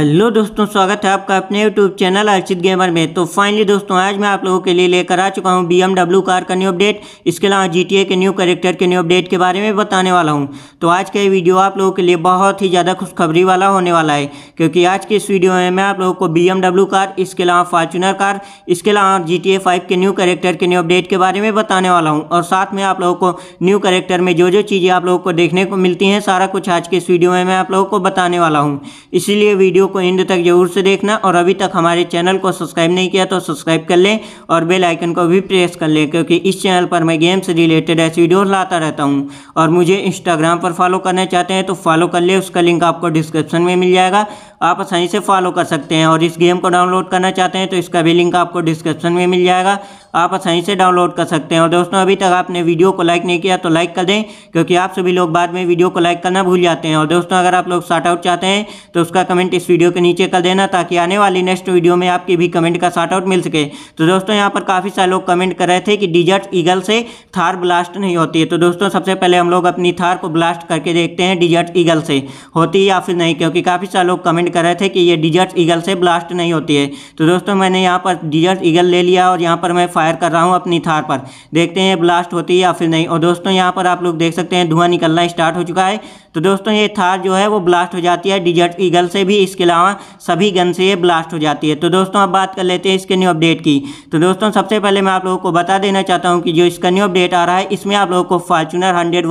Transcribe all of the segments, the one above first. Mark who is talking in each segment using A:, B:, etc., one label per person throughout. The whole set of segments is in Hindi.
A: हेलो दोस्तों स्वागत है आपका अपने यूट्यूब चैनल अर्चित गेमर में तो फाइनली दोस्तों आज मैं आप लोगों के लिए लेकर आ चुका हूं बीएमडब्ल्यू कार का न्यू अपडेट इसके अलावा जीटीए के न्यू करेक्टर के न्यू अपडेट के बारे में बताने वाला हूं तो आज का ये वीडियो आप लोगों के लिए बहुत ही ज़्यादा खुशखबरी वाला होने वाला है क्योंकि आज की इस वीडियो में मैं आप लोगों को बी कार इसके अलावा फॉर्चुनर कार इसके अलावा जी टी के न्यू करेक्टर के न्यू अपडेट के बारे में बताने वाला हूँ और साथ में आप लोगों को न्यू करेक्टर में जो जो चीज़ें आप लोगों को देखने को मिलती हैं सारा कुछ आज के इस वीडियो में मैं आप लोगों को बताने वाला हूँ इसीलिए वीडियो को एंड तक जरूर से देखना और अभी तक हमारे चैनल को सब्सक्राइब नहीं किया तो सब्सक्राइब कर लें और बेल आइकन को भी प्रेस कर लें क्योंकि इस चैनल पर मैं गेम से रिलेटेड ऐसी वीडियो लाता रहता हूँ और मुझे इंस्टाग्राम पर फॉलो करना चाहते हैं तो फॉलो कर ले उसका लिंक आपको डिस्क्रिप्शन में मिल जाएगा आप आसानी से फॉलो कर सकते हैं और इस गेम को डाउनलोड करना चाहते हैं तो इसका भी लिंक आपको डिस्क्रिप्शन में मिल जाएगा आप आसानी से डाउनलोड कर सकते हैं और दोस्तों अभी तक आपने वीडियो को लाइक नहीं किया तो लाइक कर दें क्योंकि आप सभी लोग बाद में वीडियो को लाइक करना भूल जाते हैं और दोस्तों अगर आप लोग शार्ट आउट चाहते हैं तो उसका कमेंट इस वीडियो वीडियो के नीचे कर देना ताकि आने वाली नेक्स्ट वीडियो में आपकी भी कमेंट का शॉर्ट आउट मिल सके तो दोस्तों यहाँ पर काफ़ी सारे लोग कमेंट कर रहे थे कि डिजर्ट ईगल से थार ब्लास्ट नहीं होती है तो दोस्तों सबसे पहले हम लोग अपनी थार को ब्लास्ट करके देखते हैं डिजर्ट ईगल से होती है या फिर नहीं क्योंकि काफ़ी सारे लोग कमेंट कर रहे थे कि ये डिजर्ट ईगल से ब्लास्ट नहीं होती है तो दोस्तों मैंने यहाँ पर डिजर्ट ईगल ले लिया और यहाँ पर मैं फायर कर रहा हूँ अपनी थार पर देखते हैं ब्लास्ट होती है या फिर नहीं और दोस्तों यहाँ पर आप लोग देख सकते हैं धुआं निकलना स्टार्ट हो चुका है तो दोस्तों ये थार जो है वो ब्लास्ट हो जाती है डिजर्ट ईगल से भी इसके अलावा सभी गन से ये ब्लास्ट हो जाती है तो दोस्तों अब बात कर लेते हैं इसके न्यू अपडेट की तो दोस्तों सबसे पहले मैं आप लोगों को बता देना चाहता हूँ कि जो इसका न्यू अपडेट आ रहा है इसमें आप लोगों को फार्चूनर हंड्रेड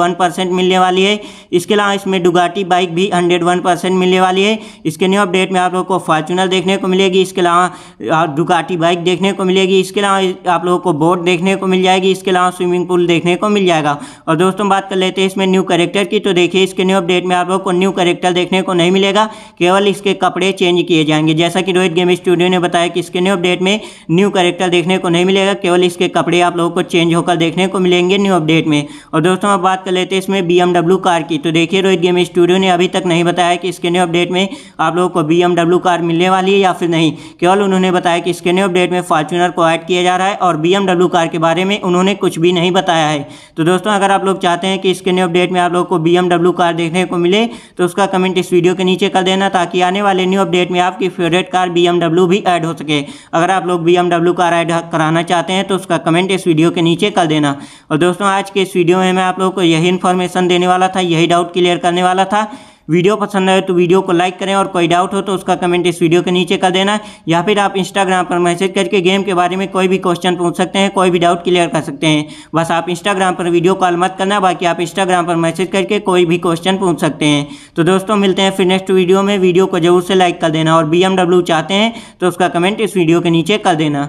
A: मिलने वाली है इसके अलावा इसमें डुगाटी बाइक भी हंड्रेड मिलने वाली है इसके न्यू अपडेट में आप लोग को फार्चूनर देखने को मिलेगी इसके अलावा डुगाटी बाइक देखने को मिलेगी इसके अलावा आप लोगों को बोट देखने को मिल जाएगी इसके अलावा स्विमिंग पूल देखने को मिल जाएगा और दोस्तों बात कर लेते हैं इसमें न्यू करेक्टर की तो देखिए इसके न्यू अपडेट में आप लोग को न्यू करेक्टर देखने को नहीं मिलेगा केवल इसके कपड़े चेंज किए जाएंगे जैसा कि रोहित गेम स्टूडियो ने बताया कि इसके न्यू अपडेट में न्यू करेक्टर देखने को नहीं मिलेगा केवल इसके कपड़े आप लोगों को चेंज होकर देखने को मिलेंगे न्यू अपडेट में और दोस्तों आप बात कर लेते हैं इसमें बी कार की तो देखिए रोहित गेम स्टूडियो ने अभी तक नहीं बताया कि इसके न्यू अपडेट में आप लोगों को बी कार मिलने वाली है या फिर नहीं केवल उन्होंने बताया कि इसके न्यू अपडेट में फॉर्चूनर को ऐड किया जा रहा है और बी कार के बारे में उन्होंने कुछ भी नहीं बताया है तो दोस्तों अगर आप लोग चाहते हैं कि इसके न्यू अपडेट में आप लोग को बी कार देखने को मिले तो उसका कमेंट इस वीडियो के नीचे कर देना ताकि आने वाले न्यू अपडेट में आपकी फेवरेट कार बी भी ऐड हो सके अगर आप लोग बी कार ऐड कराना चाहते हैं तो उसका कमेंट इस वीडियो के नीचे कर देना और दोस्तों आज के इस वीडियो में मैं आप लोगों को यही इन्फॉर्मेशन देने वाला था यही डाउट क्लियर करने वाला था वीडियो पसंद आए तो वीडियो को लाइक करें और कोई डाउट हो तो उसका कमेंट इस वीडियो के नीचे कर देना या फिर आप इंस्टाग्राम पर मैसेज करके गेम के बारे में कोई भी क्वेश्चन पूछ सकते हैं कोई भी डाउट क्लियर कर सकते हैं बस आप इंस्टाग्राम पर वीडियो कॉल मत करना बाकी आप इंस्टाग्राम पर मैसेज करके कोई भी क्वेश्चन पूछ सकते हैं तो दोस्तों मिलते हैं फिर नेक्स्ट वीडियो में वीडियो को जरूर से लाइक कर देना और बी चाहते हैं तो उसका कमेंट इस वीडियो के नीचे कर देना